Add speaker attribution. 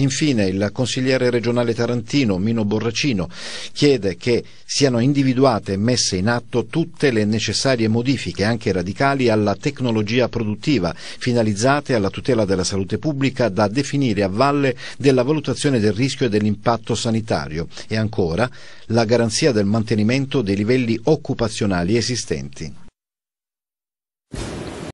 Speaker 1: Infine il consigliere regionale tarantino Mino Borracino chiede che siano individuate e messe in atto tutte le necessarie modifiche, anche radicali, alla tecnologia produttiva, finalizzate alla tutela della salute pubblica da definire a valle della valutazione del rischio e dell'impatto sanitario e ancora la garanzia del mantenimento dei livelli occupazionali esistenti.